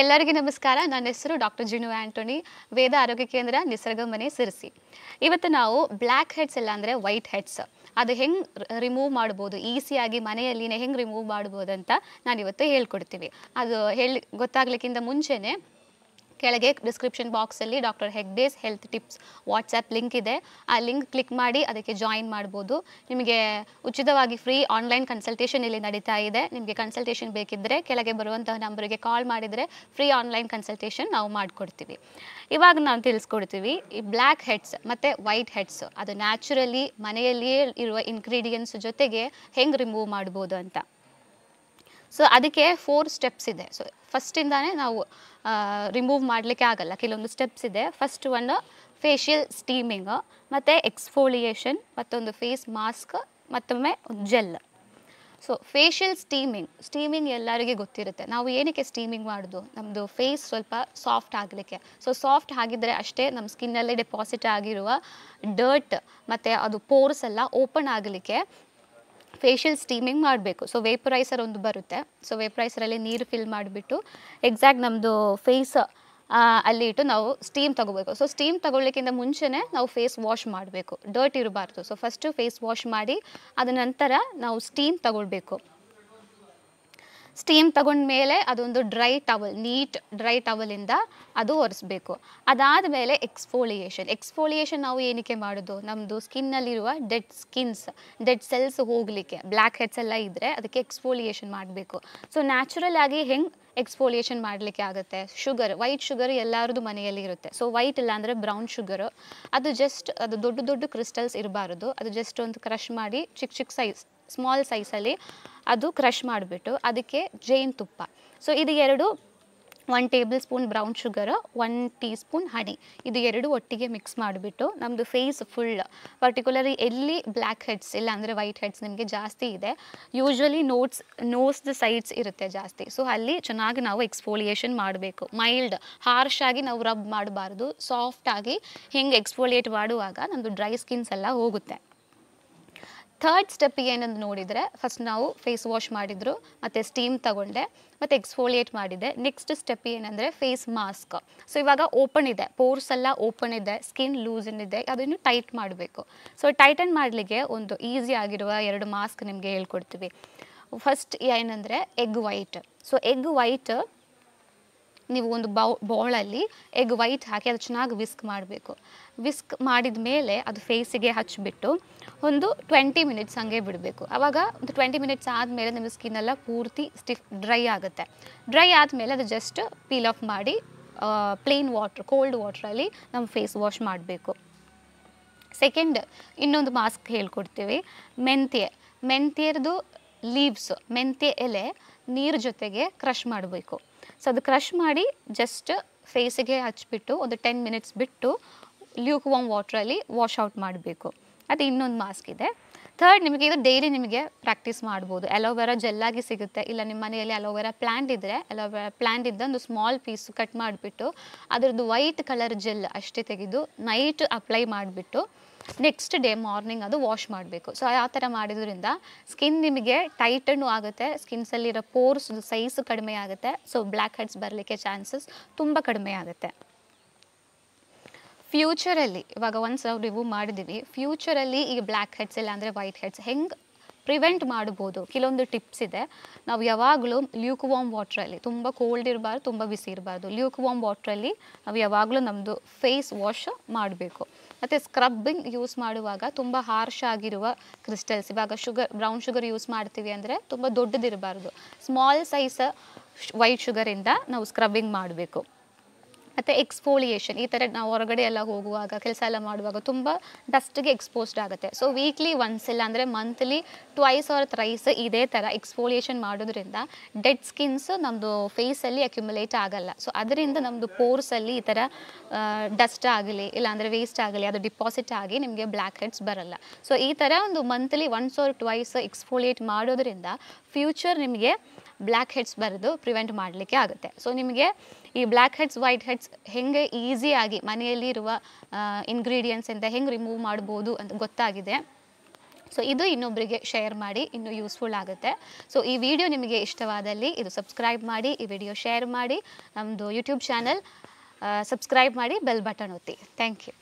ಎಲ್ಲರಿಗೂ ನಮಸ್ಕಾರ ನನ್ನ ಹೆಸರು ಡಾಕ್ಟರ್ ಜಿನು ಆ್ಯಂಟೋನಿ ವೇದ ಆರೋಗ್ಯ ಕೇಂದ್ರ ನಿಸರ್ಗ ಮನೆ ಸಿರಿಸಿ ಇವತ್ತು ನಾವು ಬ್ಲ್ಯಾಕ್ ಹೆಡ್ಸ್ ಇಲ್ಲ ಅಂದರೆ ವೈಟ್ ಹೆಡ್ಸ್ ಅದು ಹೆಂಗೆ ರಿಮೂವ್ ಮಾಡ್ಬೋದು ಈಸಿಯಾಗಿ ಮನೆಯಲ್ಲಿನೇ ಹೆಂಗೆ ರಿಮೂವ್ ಮಾಡ್ಬೋದು ಅಂತ ನಾನು ಇವತ್ತು ಹೇಳ್ಕೊಡ್ತೀವಿ ಅದು ಹೇಳಿ ಗೊತ್ತಾಗ್ಲಿಕ್ಕಿಂತ ಮುಂಚೆನೆ ಕೆಳಗೆ ಡಿಸ್ಕ್ರಿಪ್ಷನ್ ಬಾಕ್ಸಲ್ಲಿ doctor Hegde's health tips WhatsApp link ಇದೆ ಆ ಲಿಂಕ್ ಕ್ಲಿಕ್ ಮಾಡಿ ಅದಕ್ಕೆ ಜಾಯಿನ್ ಮಾಡ್ಬೋದು ನಿಮಗೆ ಉಚಿತವಾಗಿ ಫ್ರೀ ಆನ್ಲೈನ್ ಕನ್ಸಲ್ಟೇಷನ್ ಇಲ್ಲಿ ನಡೀತಾ ಇದೆ ನಿಮಗೆ ಕನ್ಸಲ್ಟೇಷನ್ ಬೇಕಿದ್ದರೆ ಕೆಳಗೆ ಬರುವಂತಹ ನಂಬರಿಗೆ ಕಾಲ್ ಮಾಡಿದರೆ ಫ್ರೀ ಆನ್ಲೈನ್ ಕನ್ಸಲ್ಟೇಷನ್ ನಾವು ಮಾಡಿಕೊಡ್ತೀವಿ ಇವಾಗ ನಾವು ತಿಳಿಸ್ಕೊಡ್ತೀವಿ ಈ ಬ್ಲ್ಯಾಕ್ ಹೆಡ್ಸ್ ಮತ್ತು ವೈಟ್ ಹೆಡ್ಸ್ ಅದು ನ್ಯಾಚುರಲಿ ಮನೆಯಲ್ಲಿಯೇ ಇರುವ ಇನ್ಗ್ರೀಡಿಯೆಂಟ್ಸ್ ಜೊತೆಗೆ ಹೆಂಗೆ ರಿಮೂವ್ ಮಾಡ್ಬೋದು ಅಂತ ಸೊ ಅದಕ್ಕೆ ಫೋರ್ ಸ್ಟೆಪ್ಸ್ ಇದೆ ಸೊ ಫಸ್ಟಿಂದಾನೇ ನಾವು ರಿಮೂವ್ ಮಾಡಲಿಕ್ಕೆ ಆಗಲ್ಲ ಕೆಲವೊಂದು ಸ್ಟೆಪ್ಸ್ ಇದೆ ಫಸ್ಟ್ ಒಂದು ಫೇಶಿಯಲ್ ಸ್ಟೀಮಿಂಗ್ ಮತ್ತು ಎಕ್ಸ್ಫೋಲಿಯೇಷನ್ ಮತ್ತೊಂದು ಫೇಸ್ ಮಾಸ್ಕ್ ಮತ್ತೊಮ್ಮೆ gel so facial steaming steaming ಎಲ್ಲರಿಗೆ ಗೊತ್ತಿರುತ್ತೆ ನಾವು ಏನಕ್ಕೆ ಸ್ಟೀಮಿಂಗ್ ಮಾಡೋದು ನಮ್ಮದು ಫೇಸ್ ಸ್ವಲ್ಪ ಸಾಫ್ಟ್ ಆಗಲಿಕ್ಕೆ ಸೊ ಸಾಫ್ಟ್ ಆಗಿದ್ದರೆ ಅಷ್ಟೇ ನಮ್ಮ ಸ್ಕಿನ್ನಲ್ಲಿ ಡೆಪಾಸಿಟ್ ಆಗಿರುವ ಡರ್ಟ್ ಮತ್ತು ಅದು ಪೋರ್ಸ್ ಎಲ್ಲ ಓಪನ್ ಆಗಲಿಕ್ಕೆ ಫೇಶಿಯಲ್ ಸ್ಟೀಮಿಂಗ್ ಮಾಡಬೇಕು ಸೊ ವೇಪರೈಸರ್ ಒಂದು ಬರುತ್ತೆ ಸೊ ವೇಪರೈಸರಲ್ಲಿ ನೀರು ಫಿಲ್ ಮಾಡಿಬಿಟ್ಟು ಎಕ್ಸಾಕ್ಟ್ ನಮ್ಮದು ಫೇಸ್ ಅಲ್ಲಿ ಇಟ್ಟು ನಾವು ಸ್ಟೀಮ್ ತೊಗೋಬೇಕು ಸೊ ಸ್ಟೀಮ್ ತೊಗೊಳ್ಳಿಕ್ಕಿಂತ ಮುಂಚೆನೇ ನಾವು ಫೇಸ್ ವಾಶ್ ಮಾಡಬೇಕು ಡರ್ಟ್ ಇರಬಾರ್ದು ಸೊ ಫಸ್ಟು ಫೇಸ್ ವಾಶ್ ಮಾಡಿ ಅದ ನಂತರ ನಾವು ಸ್ಟೀಮ್ ತಗೊಳ್ಬೇಕು ಸ್ಟೀಮ್ ತಗೊಂಡ್ಮೇಲೆ ಅದೊಂದು ಡ್ರೈ ಟವಲ್ ನೀಟ್ ಡ್ರೈ ಇಂದ ಅದು ಒರೆಸ್ಬೇಕು ಅದಾದ ಮೇಲೆ ಎಕ್ಸ್ಫೋಲಿಯೇಷನ್ ಎಕ್ಸ್ಫೋಲಿಯೇಷನ್ ನಾವು ಏನಕ್ಕೆ ಮಾಡೋದು ನಮ್ಮದು ಸ್ಕಿನ್ನಲ್ಲಿರುವ ಡೆಡ್ ಸ್ಕಿನ್ಸ್ ಡೆಡ್ ಸೆಲ್ಸ್ ಹೋಗಲಿಕ್ಕೆ ಬ್ಲ್ಯಾಕ್ ಹೆಡ್ಸ್ ಎಲ್ಲ ಇದ್ರೆ ಅದಕ್ಕೆ ಎಕ್ಸ್ಫೋಲಿಯೇಷನ್ ಮಾಡಬೇಕು ಸೊ ನ್ಯಾಚುರಲ್ ಆಗಿ ಹೆಂಗೆ ಎಕ್ಸ್ಫೋಲಿಯೇಷನ್ ಮಾಡಲಿಕ್ಕೆ ಆಗುತ್ತೆ ಶುಗರ್ ವೈಟ್ ಶುಗರ್ ಎಲ್ಲರದು ಮನೆಯಲ್ಲಿ ಇರುತ್ತೆ ಸೊ ವೈಟ್ ಇಲ್ಲ ಅಂದರೆ ಬ್ರೌನ್ ಶುಗರ್ ಅದು ಜಸ್ಟ್ ಅದು ದೊಡ್ಡ ದೊಡ್ಡ ಕ್ರಿಸ್ಟಲ್ಸ್ ಇರಬಾರದು ಅದು ಜಸ್ಟ್ ಒಂದು ಕ್ರಶ್ ಮಾಡಿ ಚಿಕ್ಕ ಚಿಕ್ಕ ಸೈಜ್ ಸ್ಮಾಲ್ ಸೈಸಲ್ಲಿ ಅದು ಕ್ರಷ್ ಮಾಡಿಬಿಟ್ಟು ಅದಕ್ಕೆ ತುಪ್ಪ ಸೊ ಇದು ಎರಡು one tablespoon brown sugar one teaspoon honey ಇದು ಎರಡು ಒಟ್ಟಿಗೆ ಮಿಕ್ಸ್ ಮಾಡಿಬಿಟ್ಟು ನಮ್ಮದು ಫೇಸ್ ಫುಲ್ ಪರ್ಟಿಕ್ಯುಲರ್ಲಿ ಎಲ್ಲಿ ಬ್ಲ್ಯಾಕ್ ಹೆಡ್ಸ್ ಇಲ್ಲ ಅಂದರೆ ವೈಟ್ ಹೆಡ್ಸ್ ನಿಮಗೆ ಜಾಸ್ತಿ ಇದೆ ಯೂಶ್ವಲಿ ನೋಟ್ಸ್ ನೋಟ್ಸ್ದು ಸೈಡ್ಸ್ ಇರುತ್ತೆ ಜಾಸ್ತಿ ಸೊ ಅಲ್ಲಿ ಚೆನ್ನಾಗಿ ನಾವು ಎಕ್ಸ್ಫೋಲಿಯೇಷನ್ ಮಾಡಬೇಕು ಮೈಲ್ಡ್ ಹಾರ್ಶ್ ಆಗಿ ನಾವು ರಬ್ ಮಾಡಬಾರ್ದು ಸಾಫ್ಟಾಗಿ ಹಿಂಗೆ ಎಕ್ಸ್ಫೋಲಿಯೇಟ್ ಮಾಡುವಾಗ ನಮ್ಮದು ಡ್ರೈ ಸ್ಕಿನ್ಸ್ ಎಲ್ಲ ಹೋಗುತ್ತೆ ಥರ್ಡ್ ಸ್ಟೆಪ್ ಏನಂದು ನೋಡಿದರೆ ಫಸ್ಟ್ ನಾವು ಫೇಸ್ ವಾಶ್ ಮಾಡಿದ್ರು ಮತ್ತು ಸ್ಟೀಮ್ ತಗೊಂಡೆ ಮತ್ತು ಎಕ್ಸ್ಫೋಲಿಯೇಟ್ ಮಾಡಿದೆ ನೆಕ್ಸ್ಟ್ ಸ್ಟೆಪ್ ಏನಂದರೆ ಫೇಸ್ ಮಾಸ್ಕ್ ಸೊ ಇವಾಗ ಓಪನ್ ಇದೆ ಪೋರ್ಸ್ ಎಲ್ಲ ಓಪನ್ ಇದೆ ಸ್ಕಿನ್ ಲೂಸನ್ ಇದೆ ಅದನ್ನು ಟೈಟ್ ಮಾಡಬೇಕು ಸೊ ಟೈಟನ್ ಮಾಡಲಿಕ್ಕೆ ಒಂದು ಈಸಿ ಆಗಿರುವ ಎರಡು ಮಾಸ್ಕ್ ನಿಮಗೆ ಹೇಳ್ಕೊಡ್ತೀವಿ ಫಸ್ಟ್ ಏನಂದರೆ egg white so egg white ನೀವು ಒಂದು ಬೌ ಬೌಳಲ್ಲಿ ಎಗ್ ವೈಟ್ ಹಾಕಿ ಅದು ಚೆನ್ನಾಗಿ ವಿಸ್ಕ್ ಮಾಡಬೇಕು ವಿಸ್ಕ್ ಮಾಡಿದ ಮೇಲೆ ಅದು ಫೇಸಿಗೆ ಹಚ್ಚಿಬಿಟ್ಟು ಒಂದು ಟ್ವೆಂಟಿ ಮಿನಿಟ್ಸ್ ಹಂಗೆ ಬಿಡಬೇಕು ಆವಾಗ ಒಂದು ಟ್ವೆಂಟಿ ಮಿನಿಟ್ಸ್ ಆದಮೇಲೆ ನಿಮ್ಮ ಸ್ಕಿನ್ನೆಲ್ಲ ಪೂರ್ತಿ ಸ್ಟಿಫ್ ಡ್ರೈ ಆಗುತ್ತೆ ಡ್ರೈ ಆದಮೇಲೆ ಅದು ಜಸ್ಟ್ ಪೀಲ್ ಆಫ್ ಮಾಡಿ ಪ್ಲೇನ್ ವಾಟ್ರ್ ಕೋಲ್ಡ್ ವಾಟ್ರಲ್ಲಿ ನಮ್ಮ ಫೇಸ್ ವಾಶ್ ಮಾಡಬೇಕು ಸೆಕೆಂಡ್ ಇನ್ನೊಂದು ಮಾಸ್ಕ್ ಹೇಳ್ಕೊಡ್ತೀವಿ ಮೆಂತ್ಯ ಮೆಂತ್ಯರದ್ದು ಲೀವ್ಸ್ ಮೆಂತ್ಯ ಎಲೆ ನೀರು ಜೊತೆಗೆ ಕ್ರಷ್ ಮಾಡಬೇಕು ಸೊ ಅದು ಕ್ರಷ್ ಮಾಡಿ ಜಸ್ಟ್ ಫೇಸಿಗೆ ಹಚ್ಚಿಬಿಟ್ಟು ಒಂದು ಟೆನ್ ಮಿನಿಟ್ಸ್ ಬಿಟ್ಟು ಲ್ಯೂಕ್ ವಾಮ್ ವಾಟ್ರಲ್ಲಿ ವಾಶ್ ಔಟ್ ಮಾಡಬೇಕು ಅದು ಇನ್ನೊಂದು ಮಾಸ್ಕ್ ಇದೆ ಥರ್ಡ್ ನಿಮಗೆ ಇದು ಡೈಲಿ ನಿಮಗೆ ಪ್ರಾಕ್ಟೀಸ್ ಮಾಡ್ಬೋದು ಅಲೋವೆರಾ ಜೆಲ್ಲಾಗಿ ಸಿಗುತ್ತೆ ಇಲ್ಲ ನಿಮ್ಮ ಮನೆಯಲ್ಲಿ ಅಲೋವೆರಾ ಪ್ಲ್ಯಾಂಟ್ ಇದ್ದರೆ ಅಲೋವೆರಾ ಪ್ಲ್ಯಾಂಟ್ ಇದ್ದ ಒಂದು ಸ್ಮಾಲ್ ಪೀಸ್ ಕಟ್ ಮಾಡಿಬಿಟ್ಟು ಅದರದ್ದು ವೈಟ್ ಕಲರ್ ಜೆಲ್ ಅಷ್ಟೇ ತೆಗೆದು ನೈಟ್ ಅಪ್ಲೈ ಮಾಡಿಬಿಟ್ಟು ನೆಕ್ಸ್ಟ್ ಡೇ ಮಾರ್ನಿಂಗ್ ಅದು ವಾಶ್ ಮಾಡಬೇಕು ಸೊ ಆ ಥರ ಮಾಡಿದ್ರಿಂದ ಸ್ಕಿನ್ ನಿಮಗೆ ಟೈಟನ್ನು ಆಗುತ್ತೆ ಸ್ಕಿನ್ಸಲ್ಲಿರೋ ಪೋರ್ಸ್ ಸೈಜ್ ಕಡಿಮೆ ಆಗುತ್ತೆ ಸೊ ಬ್ಲ್ಯಾಕ್ ಹೆಡ್ಸ್ ಬರಲಿಕ್ಕೆ ಚಾನ್ಸಸ್ ತುಂಬ ಕಡಿಮೆ ಆಗುತ್ತೆ ಫ್ಯೂಚರಲ್ಲಿ ಇವಾಗ ಒಂದು ಸಾವಿರ ರಿವ್ಯೂ ಮಾಡಿದ್ದೀವಿ ಫ್ಯೂಚರಲ್ಲಿ ಈ ಬ್ಲ್ಯಾಕ್ ಹೆಡ್ಸ್ ಇಲ್ಲಾಂದರೆ ವೈಟ್ ಹೆಡ್ಸ್ ಹೆಂಗೆ ಪ್ರಿವೆಂಟ್ ಮಾಡ್ಬೋದು ಕೆಲವೊಂದು ಟಿಪ್ಸ್ ಇದೆ ನಾವು ಯಾವಾಗಲೂ ಲ್ಯೂಕ್ ವಾಮ್ ವಾಟ್ರಲ್ಲಿ ತುಂಬ ಕೋಲ್ಡ್ ಇರಬಾರ್ದು ತುಂಬ ಬಿಸಿ ಇರಬಾರ್ದು ಲ್ಯೂಕ್ ವಾಮ್ ವಾಟ್ರಲ್ಲಿ ನಾವು ಯಾವಾಗಲೂ ನಮ್ಮದು ಫೇಸ್ ವಾಶ್ ಮಾಡಬೇಕು ಮತ್ತು ಸ್ಕ್ರಬ್ಬಿಂಗ್ ಯೂಸ್ ಮಾಡುವಾಗ ತುಂಬ ಹಾರ್ಶ್ ಆಗಿರುವ ಕ್ರಿಸ್ಟಲ್ಸ್ ಇವಾಗ ಶುಗರ್ ಬ್ರೌನ್ ಶುಗರ್ ಯೂಸ್ ಮಾಡ್ತೀವಿ ಅಂದರೆ ತುಂಬ ದೊಡ್ಡದಿರಬಾರ್ದು ಸ್ಮಾಲ್ ಸೈಜ್ ವೈಟ್ ಶುಗರಿಂದ ನಾವು ಸ್ಕ್ರಬ್ಬಿಂಗ್ ಮಾಡಬೇಕು ಮತ್ತು ಎಕ್ಸ್ಪೋಲಿಯೇಷನ್ ಈ ಥರ ನಾವು ಹೊರಗಡೆ ಎಲ್ಲ ಹೋಗುವಾಗ ಕೆಲಸ ಎಲ್ಲ ಮಾಡುವಾಗ ತುಂಬ ಡಸ್ಟ್ಗೆ ಎಕ್ಸ್ಪೋಸ್ಡ್ ಆಗುತ್ತೆ ಸೊ ವೀಕ್ಲಿ ಒನ್ಸ್ ಇಲ್ಲ ಅಂದರೆ ಮಂತ್ಲಿ ಟ್ವೈಸ್ ಆರ್ ಥ್ರೈಸ್ ಇದೇ ಥರ ಎಕ್ಸ್ಪೋಲಿಯೇಷನ್ ಮಾಡೋದ್ರಿಂದ ಡೆಡ್ ಸ್ಕಿನ್ಸ್ ನಮ್ಮದು ಫೇಸಲ್ಲಿ ಅಕ್ಯುಮುಲೇಟ್ ಆಗಲ್ಲ ಸೊ ಅದರಿಂದ ನಮ್ಮದು ಪೋರ್ಸಲ್ಲಿ ಈ ಥರ ಡಸ್ಟ್ ಆಗಲಿ ಇಲ್ಲಾಂದರೆ ವೇಸ್ಟ್ ಆಗಲಿ ಅದು ಡಿಪಾಸಿಟ್ ಆಗಿ ನಿಮಗೆ ಬ್ಲ್ಯಾಕ್ ಹೆಡ್ಸ್ ಬರಲ್ಲ ಸೊ ಈ ಥರ ಒಂದು monthly once or twice exfoliate ಮಾಡೋದ್ರಿಂದ ಫ್ಯೂಚರ್ ನಿಮಗೆ ಬ್ಲ್ಯಾಕ್ ಹೆಡ್ಸ್ ಬರೆದು ಪ್ರಿವೆಂಟ್ ಮಾಡಲಿಕ್ಕೆ ಆಗುತ್ತೆ ಸೊ ನಿಮಗೆ ಈ ಬ್ಲ್ಯಾಕ್ ಹೆಡ್ಸ್ ವೈಟ್ ಹೆಡ್ಸ್ ಹೆಂಗೆ ಈಸಿಯಾಗಿ ಮನೆಯಲ್ಲಿರುವ ಇಂಗ್ರೀಡಿಯೆಂಟ್ಸ್ ಅಂತ ಹೆಂಗೆ ರಿಮೂವ್ ಮಾಡ್ಬೋದು ಅಂತ ಗೊತ್ತಾಗಿದೆ ಸೊ ಇದು ಇನ್ನೊಬ್ಬರಿಗೆ ಶೇರ್ ಮಾಡಿ ಇನ್ನೂ ಯೂಸ್ಫುಲ್ ಆಗುತ್ತೆ ಸೊ ಈ ವಿಡಿಯೋ ನಿಮಗೆ ಇಷ್ಟವಾದಲ್ಲಿ ಇದು ಸಬ್ಸ್ಕ್ರೈಬ್ ಮಾಡಿ ಈ ವಿಡಿಯೋ ಶೇರ್ ಮಾಡಿ ನಮ್ಮದು ಯೂಟ್ಯೂಬ್ ಚಾನಲ್ ಸಬ್ಸ್ಕ್ರೈಬ್ ಮಾಡಿ ಬೆಲ್ ಬಟನ್ ಒತ್ತಿ ಥ್ಯಾಂಕ್ ಯು